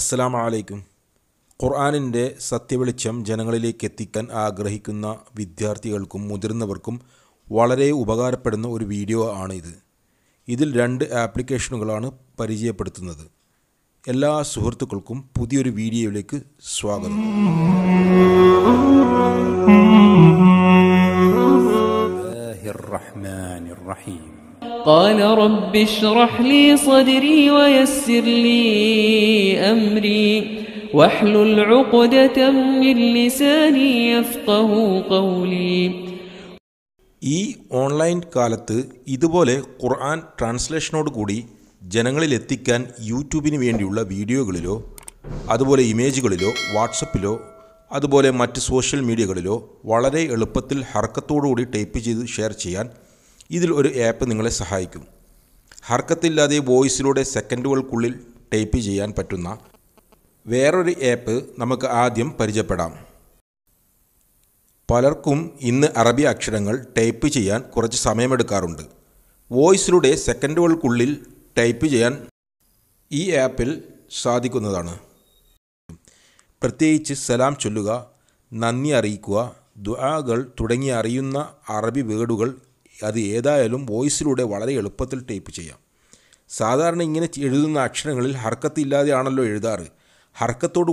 അസ്സാം വലൈക്കും ഖുർആാനിൻ്റെ സത്യവെളിച്ചം ജനങ്ങളിലേക്ക് എത്തിക്കാൻ ആഗ്രഹിക്കുന്ന വിദ്യാർത്ഥികൾക്കും മുതിർന്നവർക്കും വളരെ ഉപകാരപ്പെടുന്ന ഒരു വീഡിയോ ആണ് ഇത് ഇതിൽ രണ്ട് ആപ്ലിക്കേഷനുകളാണ് പരിചയപ്പെടുത്തുന്നത് എല്ലാ സുഹൃത്തുക്കൾക്കും പുതിയൊരു വീഡിയോയിലേക്ക് സ്വാഗതം റഹ്മാൻ റഹീം قال رب اشرح لي صدري ويسر لي أمري واحلل عقدة من لساني يفقه قولي ഈ ഓൺലൈൻ കാലത്ത് ഇതുപോലെ ഖുർആൻ ട്രാൻസ്ലേഷനോട് കൂടി ജനങ്ങളിലെത്തിക്കാൻ യൂട്യൂബിന് വേണ്ടിയുള്ള വീഡിയോകളിലോ അതുപോലെ ഇമേജുകളിലോ വാട്സപ്പിലോ അതുപോലെ മറ്റ് സോഷ്യൽ മീഡിയകളിലോ വളരെ എളുപ്പത്തിൽ ഹർക്കത്തോടുകൂടി ടൈപ്പ് ചെയ്ത് ഷെയർ ചെയ്യാൻ ഇതിൽ ഒരു ആപ്പ് നിങ്ങളെ സഹായിക്കും ഹർക്കത്തില്ലാതെ വോയിസിലൂടെ സെക്കൻഡുകൾക്കുള്ളിൽ ടൈപ്പ് ചെയ്യാൻ പറ്റുന്ന വേറൊരു ആപ്പ് നമുക്ക് ആദ്യം പരിചയപ്പെടാം പലർക്കും ഇന്ന് അറബി അക്ഷരങ്ങൾ ടൈപ്പ് ചെയ്യാൻ കുറച്ച് സമയമെടുക്കാറുണ്ട് വോയിസിലൂടെ സെക്കൻഡുകൾക്കുള്ളിൽ ടൈപ്പ് ചെയ്യാൻ ഈ ആപ്പിൽ സാധിക്കുന്നതാണ് പ്രത്യേകിച്ച് സലാം ചൊല്ലുക നന്ദി അറിയിക്കുക ദുആകൾ തുടങ്ങി അറിയുന്ന അറബി വേർഡുകൾ അത് ഏതായാലും വോയിസിലൂടെ വളരെ എളുപ്പത്തിൽ ടൈപ്പ് ചെയ്യാം സാധാരണ ഇങ്ങനെ എഴുതുന്ന അക്ഷരങ്ങളിൽ ഹർക്കത്തില്ലാതെയാണല്ലോ എഴുതാറ്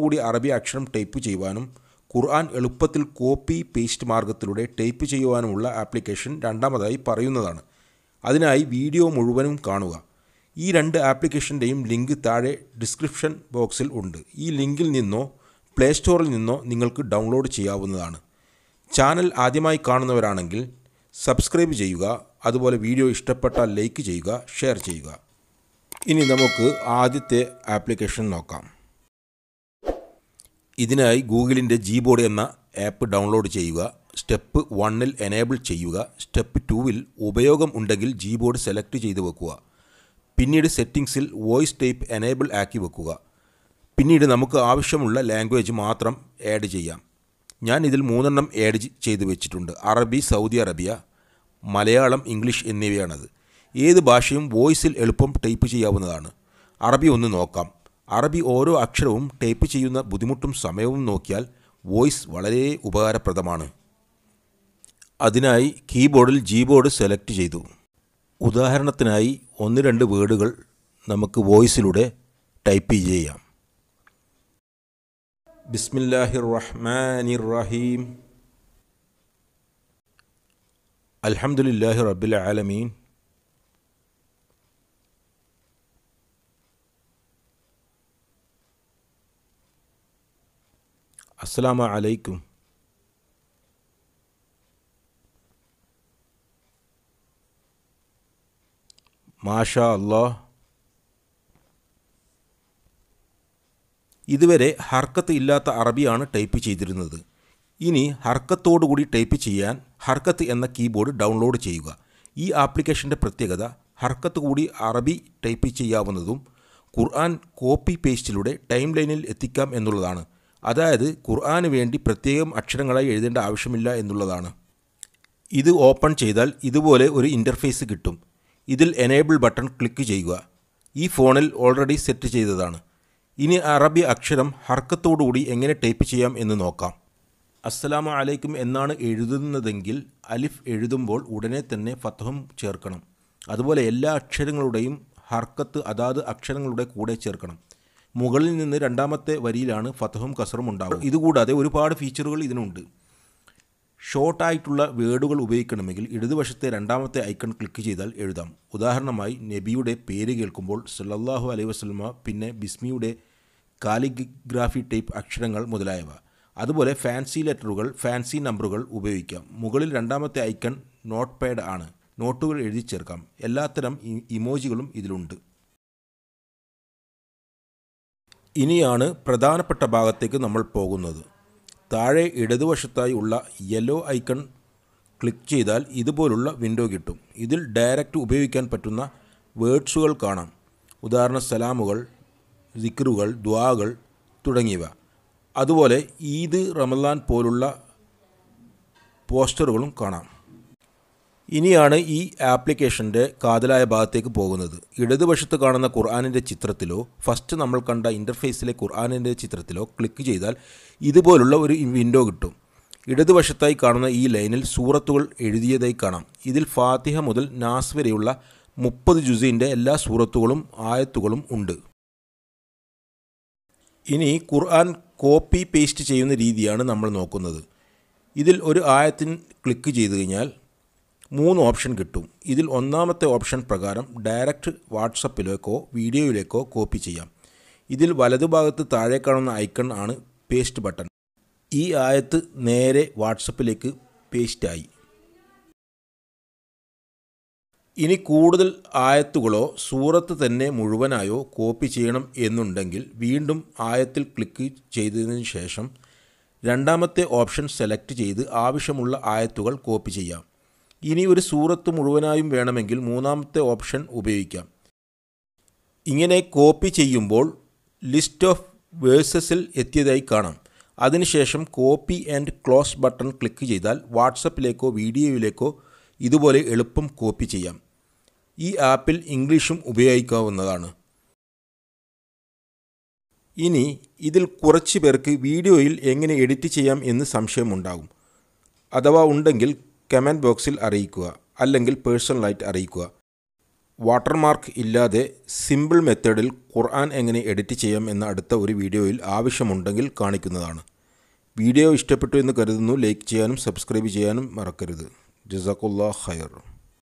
കൂടി അറബി അക്ഷരം ടൈപ്പ് ചെയ്യുവാനും ഖുർആൻ എളുപ്പത്തിൽ കോപ്പി പേസ്റ്റ് മാർഗത്തിലൂടെ ടൈപ്പ് ചെയ്യുവാനുമുള്ള ആപ്ലിക്കേഷൻ രണ്ടാമതായി പറയുന്നതാണ് അതിനായി വീഡിയോ മുഴുവനും കാണുക ഈ രണ്ട് ആപ്ലിക്കേഷൻ്റെയും ലിങ്ക് താഴെ ഡിസ്ക്രിപ്ഷൻ ബോക്സിൽ ഉണ്ട് ഈ ലിങ്കിൽ നിന്നോ പ്ലേ സ്റ്റോറിൽ നിന്നോ നിങ്ങൾക്ക് ഡൗൺലോഡ് ചെയ്യാവുന്നതാണ് ചാനൽ ആദ്യമായി കാണുന്നവരാണെങ്കിൽ സബ്സ്ക്രൈബ് ചെയ്യുക അതുപോലെ വീഡിയോ ഇഷ്ടപ്പെട്ടാൽ ലൈക്ക് ചെയ്യുക ഷെയർ ചെയ്യുക ഇനി നമുക്ക് ആദ്യത്തെ ആപ്ലിക്കേഷൻ നോക്കാം ഇതിനായി ഗൂഗിളിൻ്റെ ജീബോർഡ് എന്ന ആപ്പ് ഡൗൺലോഡ് ചെയ്യുക സ്റ്റെപ്പ് വണ്ണിൽ എനേബിൾ ചെയ്യുക സ്റ്റെപ്പ് ടുവിൽ ഉപയോഗം ഉണ്ടെങ്കിൽ ജീബോർഡ് സെലക്ട് ചെയ്ത് വെക്കുക പിന്നീട് സെറ്റിംഗ്സിൽ വോയിസ് ടൈപ്പ് എനേബിൾ ആക്കി വെക്കുക പിന്നീട് നമുക്ക് ആവശ്യമുള്ള ലാംഗ്വേജ് മാത്രം ആഡ് ചെയ്യാം ഞാൻ ഇതിൽ മൂന്നെണ്ണം ആഡ് ചെയ്തു വെച്ചിട്ടുണ്ട് അറബി സൗദി അറേബ്യ മലയാളം ഇംഗ്ലീഷ് എന്നിവയാണത് ഏത് ഭാഷയും വോയിസിൽ എളുപ്പം ടൈപ്പ് ചെയ്യാവുന്നതാണ് അറബി ഒന്ന് നോക്കാം അറബി ഓരോ അക്ഷരവും ടൈപ്പ് ചെയ്യുന്ന ബുദ്ധിമുട്ടും സമയവും നോക്കിയാൽ വോയിസ് വളരെ ഉപകാരപ്രദമാണ് അതിനായി കീബോർഡിൽ ജീബോർഡ് സെലക്ട് ചെയ്തു ഉദാഹരണത്തിനായി ഒന്ന് രണ്ട് വേർഡുകൾ നമുക്ക് വോയിസിലൂടെ ടൈപ്പ് ചെയ്യാം بسم الله الرحمن الرحيم الحمد لله رب العالمين السلام عليكم ما شاء الله ഇതുവരെ ഹർക്കത്ത് ഇല്ലാത്ത അറബിയാണ് ടൈപ്പ് ചെയ്തിരുന്നത് ഇനി ഹർക്കത്തോടുകൂടി ടൈപ്പ് ചെയ്യാൻ ഹർക്കത്ത് എന്ന കീബോർഡ് ഡൗൺലോഡ് ചെയ്യുക ഈ ആപ്ലിക്കേഷൻ്റെ പ്രത്യേകത ഹർക്കത്ത് കൂടി അറബി ടൈപ്പ് ചെയ്യാവുന്നതും ഖുർആൻ കോപ്പി പേസ്റ്റിലൂടെ ടൈം ലൈനിൽ എത്തിക്കാം എന്നുള്ളതാണ് അതായത് ഖുർആന് വേണ്ടി പ്രത്യേകം അക്ഷരങ്ങളായി എഴുതേണ്ട ആവശ്യമില്ല എന്നുള്ളതാണ് ഇത് ഓപ്പൺ ചെയ്താൽ ഇതുപോലെ ഒരു ഇൻ്റർഫേസ് കിട്ടും ഇതിൽ എനേബിൾ ബട്ടൺ ക്ലിക്ക് ചെയ്യുക ഈ ഫോണിൽ ഓൾറെഡി സെറ്റ് ചെയ്തതാണ് ഇനി അറബി അക്ഷരം ഹർക്കത്തോടുകൂടി എങ്ങനെ ടൈപ്പ് ചെയ്യാം എന്ന് നോക്കാം അസ്സലാമു അലൈക്കും എന്നാണ് എഴുതുന്നതെങ്കിൽ അലിഫ് എഴുതുമ്പോൾ ഉടനെ തന്നെ ഫത്ഹും ചേർക്കണം അതുപോലെ എല്ലാ അക്ഷരങ്ങളുടെയും ഹർക്കത്ത് അതാത് അക്ഷരങ്ങളുടെ കൂടെ ചേർക്കണം മുകളിൽ നിന്ന് രണ്ടാമത്തെ വരിയിലാണ് ഫത്ഹും കസറും ഉണ്ടാവുക ഇതുകൂടാതെ ഒരുപാട് ഫീച്ചറുകൾ ഇതിനുണ്ട് ഷോർട്ടായിട്ടുള്ള വേർഡുകൾ ഉപയോഗിക്കണമെങ്കിൽ ഇടതുവശത്തെ രണ്ടാമത്തെ ഐക്കൺ ക്ലിക്ക് ചെയ്താൽ എഴുതാം ഉദാഹരണമായി നബിയുടെ പേര് കേൾക്കുമ്പോൾ സല്ലല്ലാഹു അലൈഹി വസ്ലമ പിന്നെ ബിസ്മിയുടെ കാലിഗ്രാഫി ടൈപ്പ് അക്ഷരങ്ങൾ മുതലായവ അതുപോലെ ഫാൻസി ലെറ്ററുകൾ ഫാൻസി നമ്പറുകൾ ഉപയോഗിക്കാം മുകളിൽ രണ്ടാമത്തെ ഐക്കൺ നോട്ട് പാഡ് ആണ് നോട്ടുകൾ എഴുതി ചേർക്കാം എല്ലാത്തരം ഇമോജികളും ഇതിലുണ്ട് ഇനിയാണ് പ്രധാനപ്പെട്ട ഭാഗത്തേക്ക് നമ്മൾ പോകുന്നത് താഴെ ഇടതുവശത്തായി ഉള്ള യെല്ലോ ഐക്കൺ ക്ലിക്ക് ചെയ്താൽ ഇതുപോലുള്ള വിൻഡോ കിട്ടും ഇതിൽ ഡയറക്റ്റ് ഉപയോഗിക്കാൻ പറ്റുന്ന വേർഡ്സുകൾ കാണാം ഉദാഹരണ സലാമുകൾ ദിക്റുകൾ ദ്വാകൾ തുടങ്ങിയവ അതുപോലെ ഈദ് റമദാൻ പോലുള്ള പോസ്റ്ററുകളും കാണാം ഇനിയാണ് ഈ ആപ്ലിക്കേഷൻ്റെ കാതലായ ഭാഗത്തേക്ക് പോകുന്നത് ഇടതുവശത്ത് കാണുന്ന ഖുർആാനിൻ്റെ ചിത്രത്തിലോ ഫസ്റ്റ് നമ്മൾ കണ്ട ഇൻ്റർഫേസിലെ ഖുർആാനിൻ്റെ ചിത്രത്തിലോ ക്ലിക്ക് ചെയ്താൽ ഇതുപോലുള്ള ഒരു വിൻഡോ കിട്ടും ഇടതുവശത്തായി കാണുന്ന ഈ ലൈനിൽ സൂറത്തുകൾ എഴുതിയതായി കാണാം ഇതിൽ ഫാത്തിഹ മുതൽ നാസ് വരെയുള്ള മുപ്പത് ജുസീൻ്റെ എല്ലാ സൂറത്തുകളും ആയത്തുകളും ഉണ്ട് ഇനി ഖുർആൻ കോപ്പി പേസ്റ്റ് ചെയ്യുന്ന രീതിയാണ് നമ്മൾ നോക്കുന്നത് ഇതിൽ ഒരു ആയത്തിന് ക്ലിക്ക് ചെയ്തു കഴിഞ്ഞാൽ മൂന്ന് ഓപ്ഷൻ കിട്ടും ഇതിൽ ഒന്നാമത്തെ ഓപ്ഷൻ പ്രകാരം ഡയറക്റ്റ് വാട്സപ്പിലേക്കോ വീഡിയോയിലേക്കോ കോപ്പി ചെയ്യാം ഇതിൽ വലതുഭാഗത്ത് താഴെ കാണുന്ന ഐക്കൺ ആണ് പേസ്റ്റ് ബട്ടൺ ഈ ആയത്ത് നേരെ വാട്സപ്പിലേക്ക് പേസ്റ്റായി ഇനി കൂടുതൽ ആയത്തുകളോ സൂറത്ത് തന്നെ മുഴുവനായോ കോപ്പി ചെയ്യണം എന്നുണ്ടെങ്കിൽ വീണ്ടും ആയത്തിൽ ക്ലിക്ക് ചെയ്തതിന് ശേഷം രണ്ടാമത്തെ ഓപ്ഷൻ സെലക്ട് ചെയ്ത് ആവശ്യമുള്ള ആയത്തുകൾ കോപ്പി ചെയ്യാം ഇനി ഒരു സൂറത്ത് മുഴുവനായും വേണമെങ്കിൽ മൂന്നാമത്തെ ഓപ്ഷൻ ഉപയോഗിക്കാം ഇങ്ങനെ കോപ്പി ചെയ്യുമ്പോൾ ലിസ്റ്റ് ഓഫ് വേഴ്സസിൽ എത്തിയതായി കാണാം അതിനുശേഷം copy and close button click ചെയ്താൽ വാട്സപ്പിലേക്കോ വീഡിയോയിലേക്കോ ഇതുപോലെ എളുപ്പം കോപ്പി ചെയ്യാം ഈ ആപ്പിൽ ഇംഗ്ലീഷും ഉപയോഗിക്കാവുന്നതാണ് ഇനി ഇതിൽ കുറച്ച് പേർക്ക് വീഡിയോയിൽ എങ്ങനെ എഡിറ്റ് ചെയ്യാം എന്ന് സംശയമുണ്ടാകും അഥവാ ഉണ്ടെങ്കിൽ കമൻറ്റ് ബോക്സിൽ അറിയിക്കുക അല്ലെങ്കിൽ പേഴ്സണലായിട്ട് അറിയിക്കുക വാട്ടർമാർക്ക് ഇല്ലാതെ സിമ്പിൾ മെത്തേഡിൽ ഖുർആൻ എങ്ങനെ എഡിറ്റ് ചെയ്യാം എന്ന അടുത്ത ഒരു വീഡിയോയിൽ ആവശ്യമുണ്ടെങ്കിൽ കാണിക്കുന്നതാണ് വീഡിയോ ഇഷ്ടപ്പെട്ടു എന്ന് കരുതുന്നു ലൈക്ക് ചെയ്യാനും സബ്സ്ക്രൈബ് ചെയ്യാനും മറക്കരുത് ജസാക്കുല്ലാ ഖൈർ